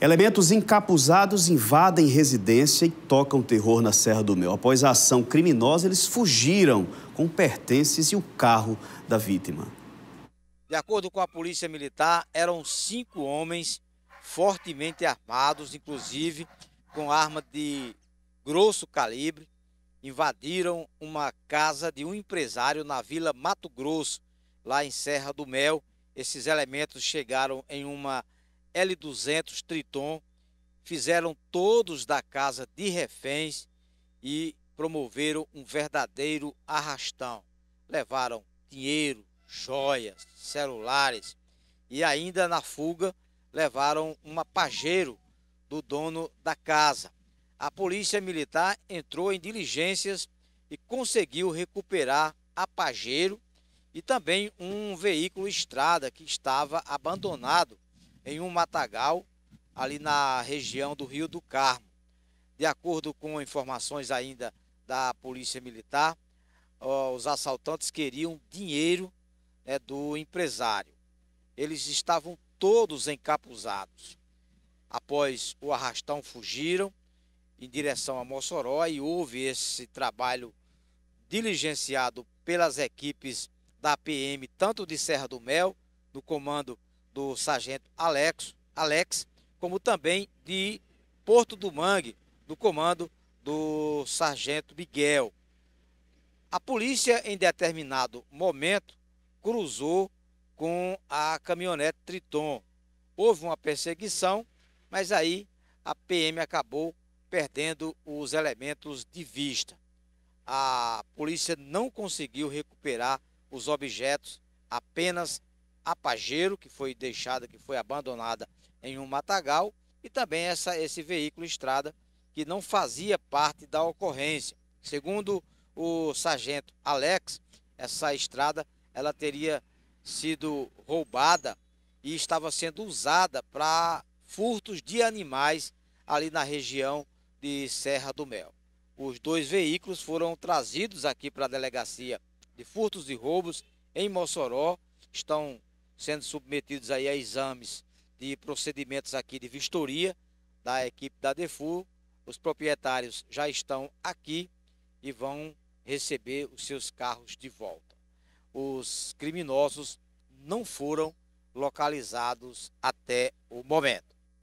Elementos encapuzados invadem residência e tocam terror na Serra do Mel. Após a ação criminosa, eles fugiram com pertences e o carro da vítima. De acordo com a polícia militar, eram cinco homens fortemente armados, inclusive com arma de grosso calibre, invadiram uma casa de um empresário na Vila Mato Grosso, lá em Serra do Mel. Esses elementos chegaram em uma L200 Triton, fizeram todos da casa de reféns e promoveram um verdadeiro arrastão. Levaram dinheiro, joias, celulares e ainda na fuga levaram uma pajeiro do dono da casa. A polícia militar entrou em diligências e conseguiu recuperar a pajeiro e também um veículo estrada que estava abandonado em um matagal ali na região do Rio do Carmo. De acordo com informações ainda da Polícia Militar, os assaltantes queriam dinheiro né, do empresário. Eles estavam todos encapuzados. Após o arrastão, fugiram em direção a Mossoró e houve esse trabalho diligenciado pelas equipes da PM, tanto de Serra do Mel, no comando do sargento Alex, Alex, como também de Porto do Mangue, do comando do sargento Miguel. A polícia, em determinado momento, cruzou com a caminhonete Triton. Houve uma perseguição, mas aí a PM acabou perdendo os elementos de vista. A polícia não conseguiu recuperar os objetos, apenas a que foi deixada, que foi abandonada em um matagal, e também essa, esse veículo estrada que não fazia parte da ocorrência. Segundo o sargento Alex, essa estrada ela teria sido roubada e estava sendo usada para furtos de animais ali na região de Serra do Mel. Os dois veículos foram trazidos aqui para a delegacia de furtos e roubos em Mossoró, estão sendo submetidos aí a exames de procedimentos aqui de vistoria da equipe da DEFU. Os proprietários já estão aqui e vão receber os seus carros de volta. Os criminosos não foram localizados até o momento.